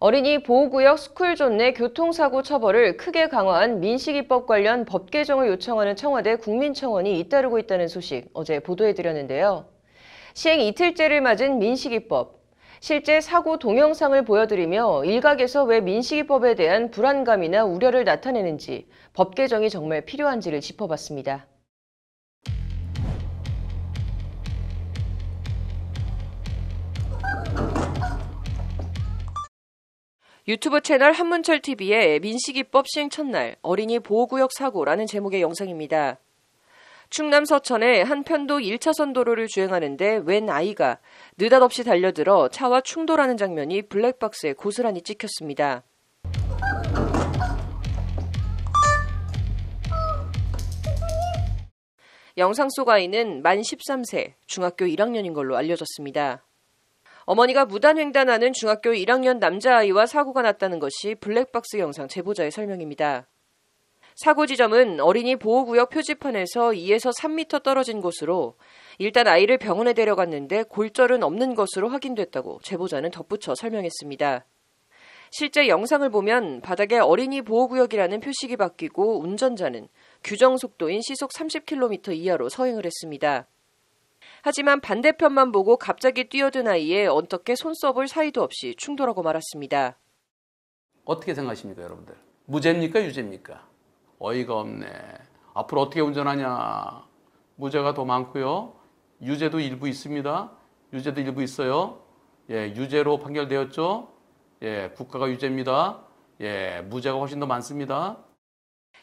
어린이 보호구역 스쿨존 내 교통사고 처벌을 크게 강화한 민식이법 관련 법 개정을 요청하는 청와대 국민청원이 잇따르고 있다는 소식 어제 보도해드렸는데요. 시행 이틀째를 맞은 민식이법. 실제 사고 동영상을 보여드리며 일각에서 왜 민식이법에 대한 불안감이나 우려를 나타내는지 법 개정이 정말 필요한지를 짚어봤습니다. 유튜브 채널 한문철 TV의 민식이법 시행 첫날 어린이 보호구역 사고라는 제목의 영상입니다. 충남 서천의 한 편도 1차선 도로를 주행하는데 웬 아이가 느닷없이 달려들어 차와 충돌하는 장면이 블랙박스에 고스란히 찍혔습니다. 영상 속 아이는 만 13세, 중학교 1학년인 걸로 알려졌습니다. 어머니가 무단횡단하는 중학교 1학년 남자아이와 사고가 났다는 것이 블랙박스 영상 제보자의 설명입니다. 사고 지점은 어린이 보호구역 표지판에서 2에서 3미터 떨어진 곳으로 일단 아이를 병원에 데려갔는데 골절은 없는 것으로 확인됐다고 제보자는 덧붙여 설명했습니다. 실제 영상을 보면 바닥에 어린이 보호구역이라는 표식이 바뀌고 운전자는 규정 속도인 시속 30km 이하로 서행을 했습니다. 하지만 반대편만 보고 갑자기 뛰어든 아이에 어떻게 손써볼 사이도 없이 충돌하고 말았습니다. 어떻게 생각하십니까, 여러분들? 무죄입니까, 유죄입니까? 어이가 없네. 앞으로 어떻게 운전하냐? 무죄가 더 많고요. 유죄도 일부 있습니다. 유죄도 일부 있어요. 예, 유죄로 판결되었죠. 예, 국가가 유죄입니다. 예, 무죄가 훨씬 더 많습니다.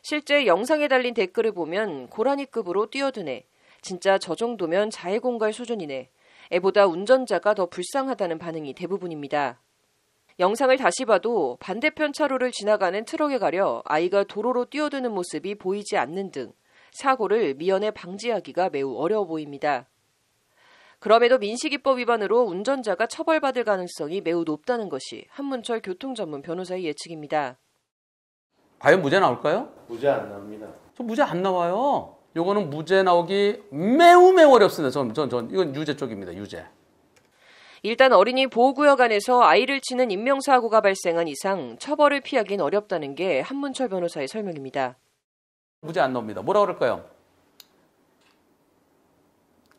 실제 영상에 달린 댓글을 보면 고라니급으로 뛰어드네, 진짜 저 정도면 자해공갈 수준이네. 애보다 운전자가 더 불쌍하다는 반응이 대부분입니다. 영상을 다시 봐도 반대편 차로를 지나가는 트럭에 가려 아이가 도로로 뛰어드는 모습이 보이지 않는 등 사고를 미연에 방지하기가 매우 어려워 보입니다. 그럼에도 민식이법 위반으로 운전자가 처벌받을 가능성이 매우 높다는 것이 한문철 교통전문 변호사의 예측입니다. 과연 무죄 나올까요? 무죄 안 나옵니다. 저 무죄 안 나와요. 요거는 무죄 나오기 매우 매우 어렵습니다. 전, 전, 전 이건 유죄 쪽입니다. 유죄. 일단 어린이 보호구역 안에서 아이를 치는 인명사고가 발생한 이상 처벌을 피하기는 어렵다는 게 한문철 변호사의 설명입니다. 무죄 안 나옵니다. 뭐라 그럴까요?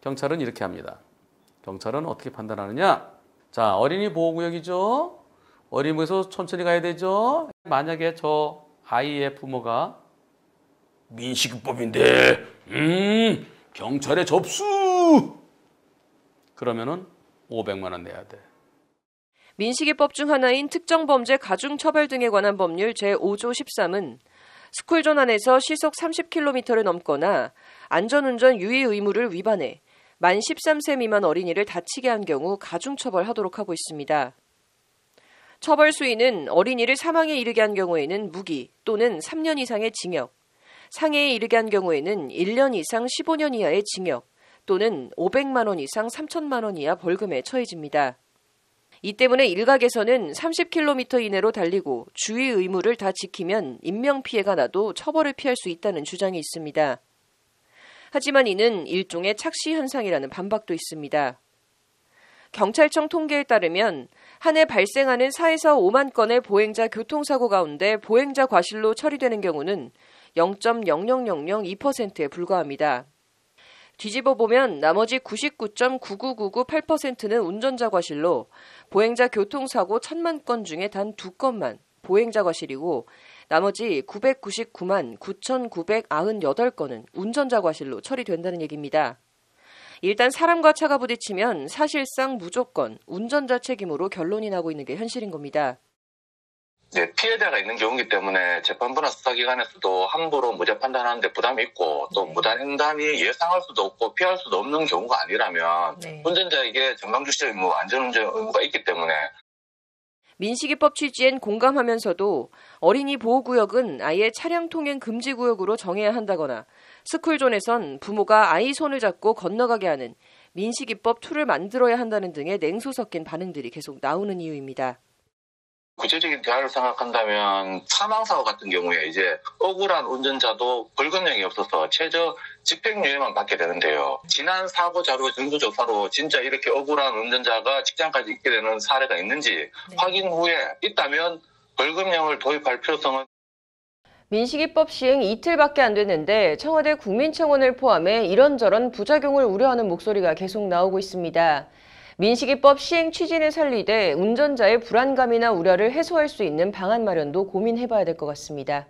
경찰은 이렇게 합니다. 경찰은 어떻게 판단하느냐? 자, 어린이 보호구역이죠. 어린이에서 보호 천천히 가야 되죠. 만약에 저 아이의 부모가 민식이법인데 음 경찰에 접수 그러면은 500만 원 내야 돼. 민식이법 중 하나인 특정범죄 가중처벌 등에 관한 법률 제5조 13은 스쿨존 안에서 시속 30km를 넘거나 안전운전 유의 의무를 위반해 만 13세 미만 어린이를 다치게 한 경우 가중처벌하도록 하고 있습니다. 처벌 수위는 어린이를 사망에 이르게 한 경우에는 무기 또는 3년 이상의 징역, 상해에 이르게 한 경우에는 1년 이상 15년 이하의 징역 또는 500만 원 이상 3천만 원 이하 벌금에 처해집니다. 이 때문에 일각에서는 30km 이내로 달리고 주의 의무를 다 지키면 인명피해가 나도 처벌을 피할 수 있다는 주장이 있습니다. 하지만 이는 일종의 착시 현상이라는 반박도 있습니다. 경찰청 통계에 따르면 한 해 발생하는 4에서 5만 건의 보행자 교통사고 가운데 보행자 과실로 처리되는 경우는 0.00002%에 불과합니다. 뒤집어 보면 나머지 99.99998%는 운전자 과실로 보행자 교통사고 1000만 건 중에 단 2건만 보행자 과실이고 나머지 999만 9998건은 운전자 과실로 처리된다는 얘기입니다. 일단 사람과 차가 부딪히면 사실상 무조건 운전자 책임으로 결론이 나고 있는 게 현실인 겁니다. 이제 피해자가 있는 경우이기 때문에 재판부나 수사기관에서도 함부로 무죄 판단하는데 부담이 있고 또 네. 무단 횡단이 예상할 수도 없고 피할 수도 없는 경우가 아니라면 네. 운전자에게 전강주시 의무, 뭐 안전운전 의무가 있기 때문에 민식이법 취지엔 공감하면서도 어린이 보호구역은 아예 차량 통행 금지 구역으로 정해야 한다거나 스쿨존에선 부모가 아이 손을 잡고 건너가게 하는 민식이법 2를 만들어야 한다는 등의 냉소 섞인 반응들이 계속 나오는 이유입니다. 구체적인 대화를 생각한다면 사망사고 같은 경우에 이제 억울한 운전자도 벌금형이 없어서 최저 집행유예만 받게 되는데요. 지난 사고 자료 증거조사로 진짜 이렇게 억울한 운전자가 직장까지 있게 되는 사례가 있는지 네. 확인 후에 있다면 벌금형을 도입할 필요성은 민식이법 시행 이틀밖에 안 됐는데 청와대 국민청원을 포함해 이런저런 부작용을 우려하는 목소리가 계속 나오고 있습니다. 민식이법 시행 취지를 살리되 운전자의 불안감이나 우려를 해소할 수 있는 방안 마련도 고민해봐야 될 것 같습니다.